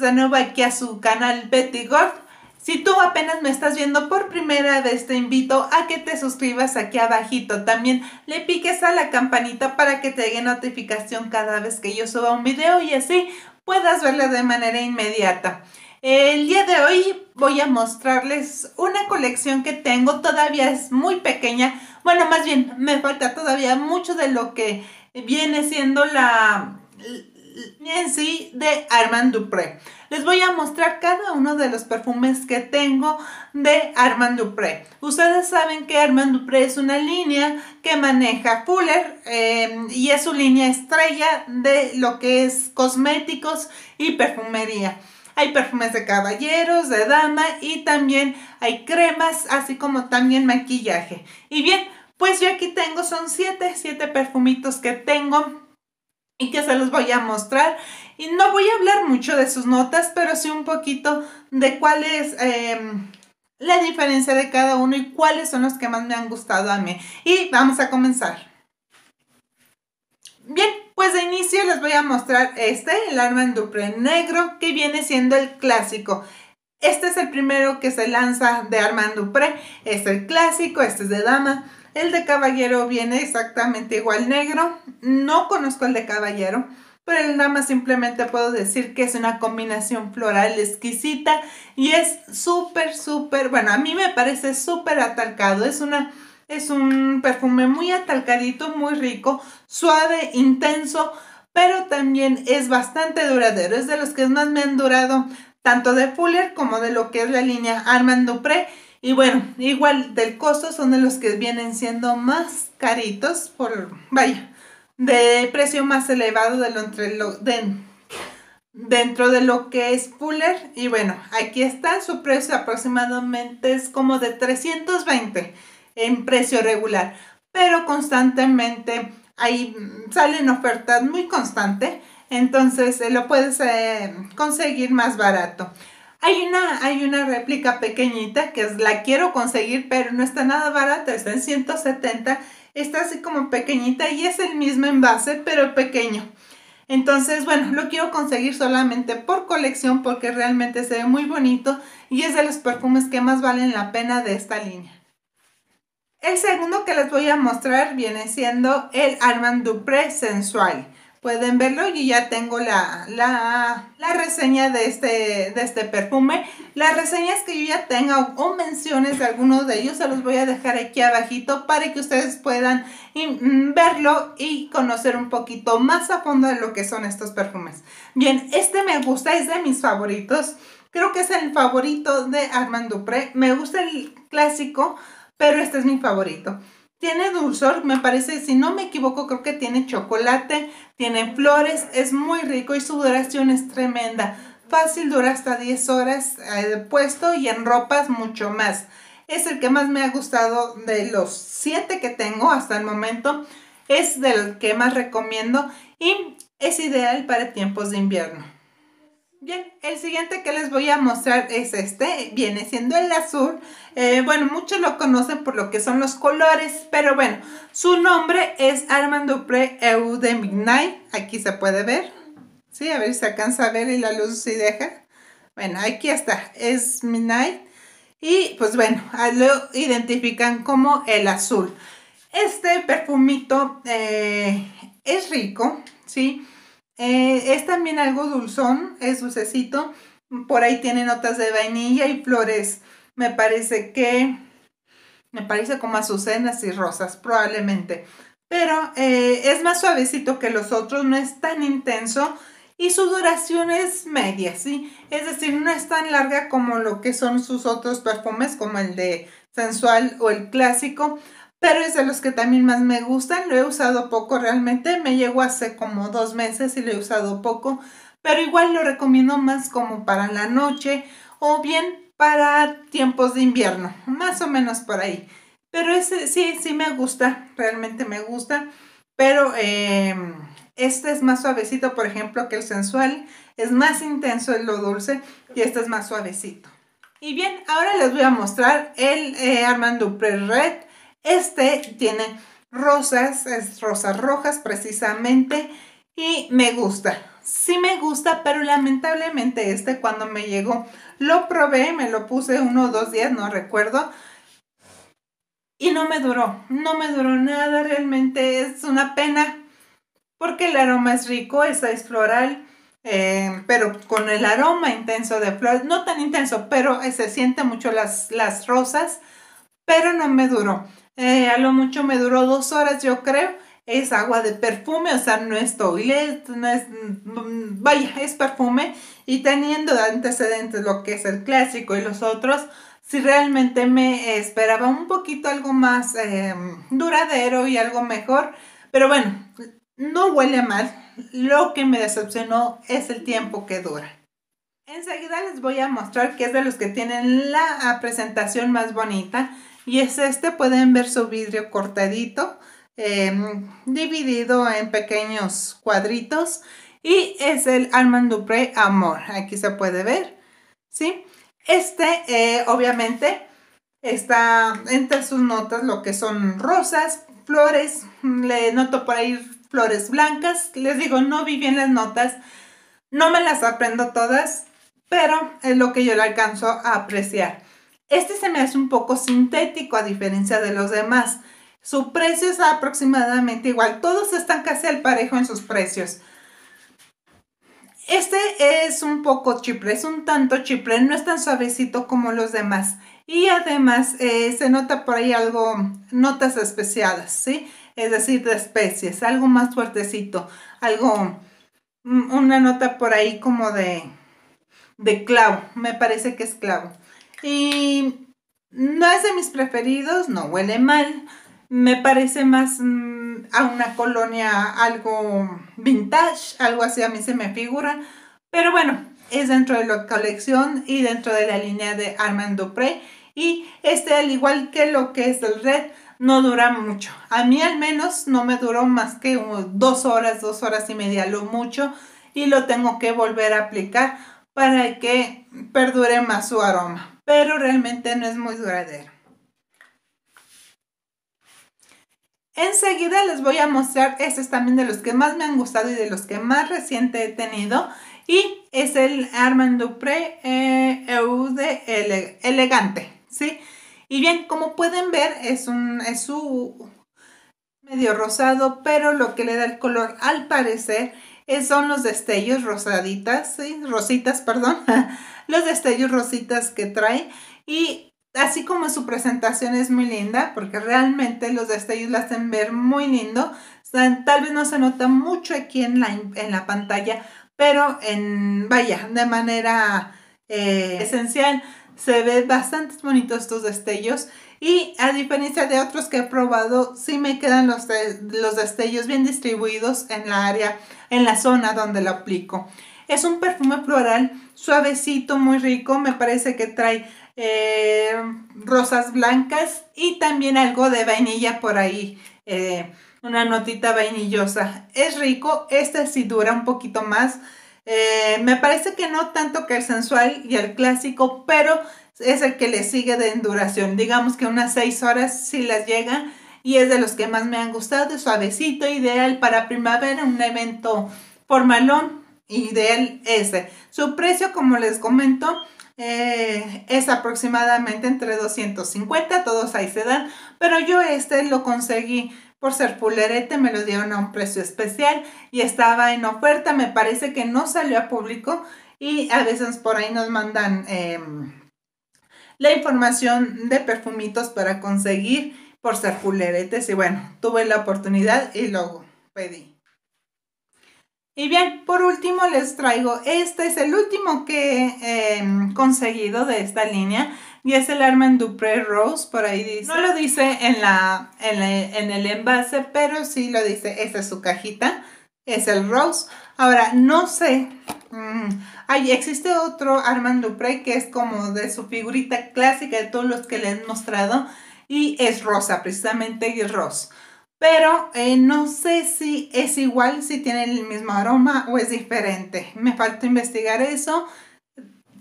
de nuevo aquí a su canal Betty Gold. Si tú apenas me estás viendo por primera vez, te invito a que te suscribas aquí abajito. También le piques a la campanita para que te llegue notificación cada vez que yo suba un video y así puedas verlo de manera inmediata. El día de hoy voy a mostrarles una colección que tengo, todavía es muy pequeña. Bueno, más bien, me falta todavía mucho de lo que viene siendo la, en sí de Armand Dupré. Les voy a mostrar cada uno de los perfumes que tengo de Armand Dupré. Ustedes saben que Armand Dupré es una línea que maneja Fuller eh, y es su línea estrella de lo que es cosméticos y perfumería. Hay perfumes de caballeros, de dama y también hay cremas, así como también maquillaje. Y bien, pues yo aquí tengo, son siete, 7 perfumitos que tengo y que se los voy a mostrar. Y no voy a hablar mucho de sus notas, pero sí un poquito de cuál es em, la diferencia de cada uno y cuáles son los que más me han gustado a mí. Y vamos a comenzar. Bien, pues de inicio les voy a mostrar este, el Armand Dupré negro, que viene siendo el clásico. Este es el primero que se lanza de Armand Dupré, es el clásico, este es de dama. El de caballero viene exactamente igual negro. No conozco el de caballero, pero el dama simplemente puedo decir que es una combinación floral exquisita y es súper, súper, bueno, a mí me parece súper atalcado. Es una... Es un perfume muy atalcadito, muy rico, suave, intenso, pero también es bastante duradero. Es de los que más me han durado, tanto de Fuller como de lo que es la línea Armand Dupré. Y bueno, igual del costo son de los que vienen siendo más caritos por, vaya, de precio más elevado de lo entre dentro de lo que es Puller. Y bueno, aquí está, su precio aproximadamente es como de 320 en precio regular, pero constantemente ahí salen ofertas muy constante, entonces eh, lo puedes eh, conseguir más barato. Hay una, hay una réplica pequeñita que es, la quiero conseguir, pero no está nada barata, está en 170. Está así como pequeñita y es el mismo envase, pero pequeño. Entonces, bueno, lo quiero conseguir solamente por colección porque realmente se ve muy bonito y es de los perfumes que más valen la pena de esta línea. El segundo que les voy a mostrar viene siendo el Armand Dupré Sensual pueden verlo. Yo ya tengo la, reseña de este, de este perfume. Las reseñas que yo ya tenga o, menciones de algunos de ellos se los voy a dejar aquí abajito para que ustedes puedan mm, verlo y conocer un poquito más a fondo de lo que son estos perfumes. Bien, este me gusta, es de mis favoritos. Creo que es el favorito de Armand Dupré. Me gusta el clásico, pero este es mi favorito tiene dulzor, me parece, si no me equivoco, creo que tiene chocolate, tiene flores, es muy rico y su duración es tremenda. Fácil dura hasta 10 horas eh, puesto y en ropas mucho más. Es el que más me ha gustado de los 7 que tengo hasta el momento. Es del que más recomiendo y es ideal para tiempos de invierno. Bien, el siguiente que les voy a mostrar es este, viene siendo el azul. Eh, bueno, muchos lo conocen por lo que son los colores, pero bueno, su nombre es Armand Dupré EU de Midnight. Aquí se puede ver, ¿sí? A ver si se alcanza a ver y la luz si deja. Bueno, aquí está, es Midnight. Y pues bueno, lo identifican como el azul. Este perfumito eh, es rico, ¿sí? sí eh, es también algo dulzón, es dulcecito. Por ahí tiene notas de vainilla y flores. Me parece que... Me parece como azucenas y rosas, probablemente. Pero eh, es más suavecito que los otros, no es tan intenso y su duración es media, ¿sí? Es decir, no es tan larga como lo que son sus otros perfumes, como el de sensual o el clásico pero es de los que también más me gustan. Lo he usado poco realmente, me llegó hace como dos meses y lo he usado poco, pero igual lo recomiendo más como para la noche o bien para tiempos de invierno, más o menos por ahí. Pero ese sí, sí me gusta, realmente me gusta, pero eh, este es más suavecito, por ejemplo, que el sensual, es más intenso en lo dulce y este es más suavecito. Y bien, ahora les voy a mostrar el Armando eh, Armand Dupré Red este tiene rosas, es rosas rojas precisamente y me gusta. Sí me gusta, pero lamentablemente este cuando me llegó lo probé, me lo puse uno o dos días, no recuerdo. Y no me duró, no me duró nada, realmente es una pena. Porque el aroma es rico, esa es floral, eh, pero con el aroma intenso de flor, no tan intenso, pero se siente mucho las, las rosas, pero no me duró. Eh, a lo mucho me duró dos horas, yo creo. Es agua de perfume, o sea, no es toilet, no es, mm, vaya, es perfume. Y teniendo antecedentes lo que es el clásico y los otros, si sí, realmente me esperaba un poquito algo más em, duradero y algo mejor. Pero bueno, no huele mal. Lo que me decepcionó es el tiempo que dura. Enseguida les voy a mostrar que es de los que tienen la presentación más bonita y es este, pueden ver su vidrio cortadito, em, dividido en pequeños cuadritos y es el Armand Dupré Amor, aquí se puede ver, ¿sí? Este, eh, obviamente, está entre sus notas lo que son rosas, flores, le noto por ahí flores blancas, les digo, no vi bien las notas, no me las aprendo todas, pero es lo que yo le alcanzo a apreciar. Este se me hace un poco sintético a diferencia de los demás. Su precio es aproximadamente igual. Todos están casi al parejo en sus precios. Este es un poco chipre, es un tanto chipre, no es tan suavecito como los demás. Y además eh, se nota por ahí algo, notas especiadas, ¿sí? Es decir, de especies, algo más fuertecito, algo, mm, una nota por ahí como de, de clavo, me parece que es clavo. Y no es de mis preferidos, no huele mal. Me parece más mm, a una colonia algo vintage, algo así a mí se me figura. Pero bueno, es dentro de la colección y dentro de la línea de Armand Dupré. Y este, al igual que lo que es el Red, no dura mucho. A mí al menos no me duró más que dos horas, dos horas y media, lo mucho. Y lo tengo que volver a aplicar para que perdure más su aroma. Pero realmente no es muy duradero. Enseguida les voy a mostrar, este es también de los que más me han gustado y de los que más reciente he tenido. Y es el Armand Dupré eh, Eude Elegante, ¿sí? Y bien, como pueden ver, es un es medio rosado, pero lo que le da el color al parecer son los destellos rosaditas, ¿sí? rositas, perdón, los destellos rositas que trae. Y así como su presentación es muy linda, porque realmente los destellos la hacen ver muy lindo. Tal vez no se nota mucho aquí en la, en la pantalla, pero en, vaya, de manera eh, esencial se ven bastante bonitos estos destellos. Y a diferencia de otros que he probado, sí me quedan los, los destellos bien distribuidos en la área, en la zona donde lo aplico. Es un perfume floral suavecito, muy rico. Me parece que trae eh, rosas blancas y también algo de vainilla por ahí. Eh, una notita vainillosa. Es rico. Este sí dura un poquito más. Eh, me parece que no tanto que el sensual y el clásico, pero es el que le sigue de enduración. Digamos que unas 6 horas si las llega y es de los que más me han gustado. suavecito, ideal para primavera, un evento formalón, ideal ese. Su precio, como les comento, eh, es aproximadamente entre 250, todos ahí se dan, pero yo este lo conseguí por ser pulerete me lo dieron a un precio especial y estaba en oferta, me parece que no salió a público y a veces por ahí nos mandan em, la información de perfumitos para conseguir por ser puleretes y bueno, tuve la oportunidad y luego pedí. Y bien, por último les traigo, este es el último que he em, conseguido de esta línea y es el Armand Dupré Rose, por ahí dice. No lo dice en, el envase, pero sí lo dice, esta es su cajita, es el Rose. Ahora, no sé, hay, mm, existe otro Armand Dupré que es como de su figurita clásica de todos los que le he mostrado y es rosa, precisamente y es rosa. Pero eh, no sé si es igual, si tiene el mismo aroma o es diferente. Me falta investigar eso.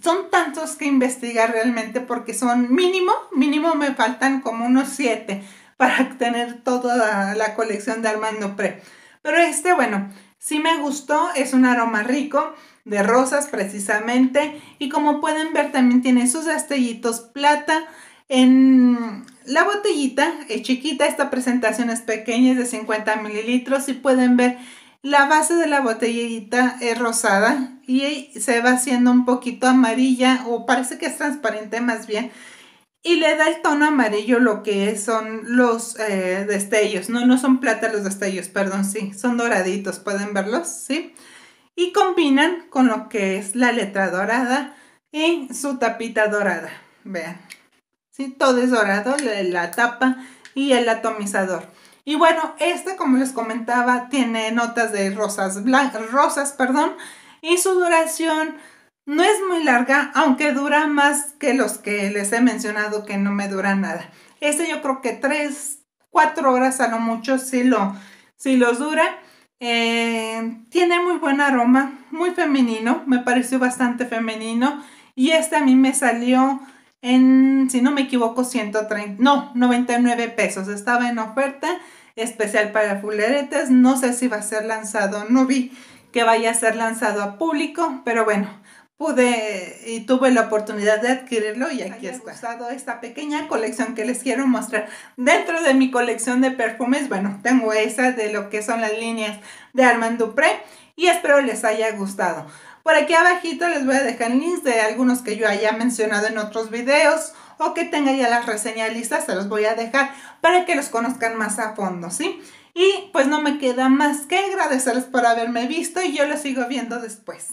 Son tantos que investigar realmente porque son mínimo, mínimo me faltan como unos 7 para tener toda la, colección de Armando Pre. Pero este, bueno, sí me gustó, es un aroma rico de rosas precisamente y como pueden ver también tiene sus destellitos plata en la botellita es eh, chiquita, esta presentación es pequeña, es de 50 mililitros y pueden ver la base de la botellita es eh, rosada y se va haciendo un poquito amarilla o parece que es transparente más bien y le da el tono amarillo lo que son los eh, destellos, no, no son plata los destellos, perdón, sí, son doraditos, pueden verlos, sí, y combinan con lo que es la letra dorada y su tapita dorada, vean. Todo es dorado, la tapa y el atomizador. Y bueno, este, como les comentaba, tiene notas de rosas, blancas, rosas perdón, y su duración no es muy larga, aunque dura más que los que les he mencionado que no me dura nada. Este yo creo que 3, 4 horas a lo mucho si, lo, si los dura. Eh, tiene muy buen aroma, muy femenino, me pareció bastante femenino. Y este a mí me salió en, si no me equivoco, 130, no, 99 pesos. Estaba en oferta especial para fuleretes. No sé si va a ser lanzado, no vi que vaya a ser lanzado a público, pero bueno, pude y tuve la oportunidad de adquirirlo y aquí está. esta pequeña colección que les quiero mostrar. Dentro de mi colección de perfumes, bueno, tengo esa de lo que son las líneas de Armand Dupré y espero les haya gustado. Por aquí abajito les voy a dejar links de algunos que yo haya mencionado en otros videos o que tenga ya las reseñas listas, se los voy a dejar para que los conozcan más a fondo, ¿sí? Y pues no me queda más que agradecerles por haberme visto y yo los sigo viendo después.